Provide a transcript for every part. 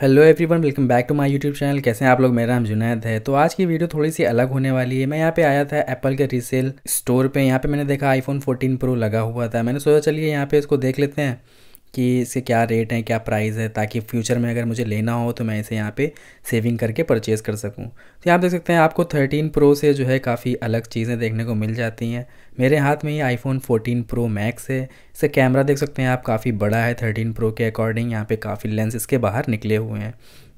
hello everyone welcome back to my YouTube channel कैसे हैं आप लोग मेरा नाम जुनैद है तो आज की वीडियो थोड़ी सी अलग होने वाली है मैं यहाँ पे आया था एप्पल के रीसेल स्टोर पे यहाँ पे मैंने देखा आईफोन 14 प्रो लगा हुआ था मैंने सोचा चलिए यहाँ पे इसको देख लेते हैं कि इसके क्या रेट हैं क्या प्राइस है ताकि फ्यूचर में अगर मुझे लेना हो तो मैं इसे यहाँ पे सेविंग करके परचेज़ कर सकूँ तो यहाँ देख सकते हैं आपको 13 प्रो से जो है काफ़ी अलग चीज़ें देखने को मिल जाती हैं मेरे हाथ में ये आईफोन 14 प्रो मैक्स है इसका कैमरा देख सकते हैं आप काफ़ी बड़ा है थर्टीन प्रो के अकॉर्डिंग यहाँ पर काफ़ी लेंस इसके बाहर निकले हुए हैं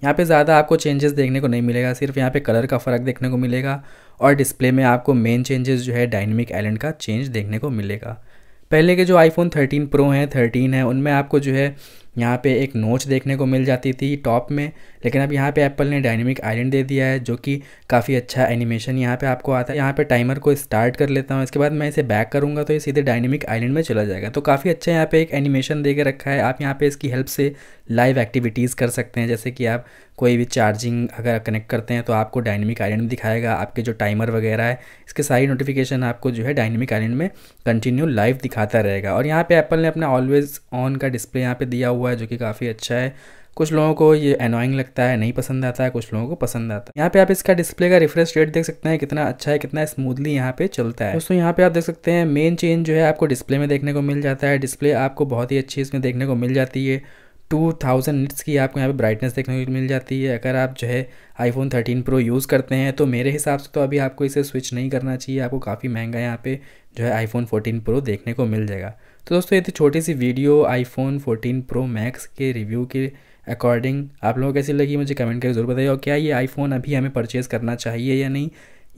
यहाँ पर ज़्यादा आपको चेंजेस देखने को नहीं मिलेगा सिर्फ यहाँ पे कलर का फ़र्क देखने को मिलेगा और डिस्प्ले में आपको मेन चेंजेस जो है डायनेमिक आइलैंड का चेंज देखने को मिलेगा पहले के जो आईफोन 13 प्रो हैं 13 है उनमें आपको जो है यहाँ पे एक नोच देखने को मिल जाती थी टॉप में लेकिन अब यहाँ पे एप्पल ने डायनेमिक आइलैंड दे दिया है जो कि काफ़ी अच्छा एनिमेशन यहाँ पे आपको आता है यहाँ पे टाइमर को स्टार्ट कर लेता हूँ इसके बाद मैं इसे बैक करूँगा तो ये सीधे डायनेमिक आइलैंड में चला जाएगा तो काफ़ी अच्छा यहाँ पे एक एनिमेशन दे के रखा है आप यहाँ पर इसकी हेल्प से लाइव एक्टिविटीज़ कर सकते हैं जैसे कि आप कोई भी चार्जिंग अगर कनेक्ट करते हैं तो आपको डायनेमिक आइलैंड दिखाएगा आपके जो टाइमर वगैरह है इसके सारी नोटिफिकेशन आपको जो है डायनेमिक आइलैंड में कंटिन्यू लाइव दिखाता रहेगा और यहाँ पर एप्पल ने अपना ऑलवेज़ ऑन का डिस्प्ले यहाँ पर दिया हुआ हुआ है जो कि काफ़ी अच्छा है कुछ लोगों को ये अनोइंग लगता है नहीं पसंद आता है कुछ लोगों को पसंद आता है यहाँ पे आप इसका डिस्प्ले का रिफ्रेश रेट देख सकते हैं कितना अच्छा है कितना स्मूथली यहाँ पे चलता है दोस्तों यहाँ पे आप देख सकते हैं मेन चेंज जो है आपको डिस्प्ले में देखने को मिल जाता है डिस्प्ले आपको बहुत ही अच्छी इसमें देखने को मिल जाती है टू थाउजेंड निट्स की आपको यहाँ पे ब्राइटनेस देखने को मिल जाती है अगर आप जो है आईफोन थर्टीन प्रो यूज़ करते हैं तो मेरे हिसाब से तो अभी आपको इसे स्विच नहीं करना चाहिए आपको काफ़ी महंगा यहाँ पे जो है आईफोन फोर्टीन प्रो देखने को मिल जाएगा तो दोस्तों ये थी छोटी सी वीडियो आईफोन 14 प्रो मैक्स के रिव्यू के अकॉर्डिंग आप लोगों को कैसी लगी मुझे कमेंट करके ज़रूर बताइए और क्या ये आईफोन अभी हमें परचेज़ करना चाहिए या नहीं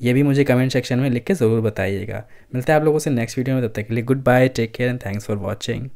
ये भी मुझे कमेंट सेक्शन में लिख के ज़रूर बताइएगा मिलते हैं आप लोगों से नेक्स्ट वीडियो में तब तक के लिए good bye take care and thanks for watching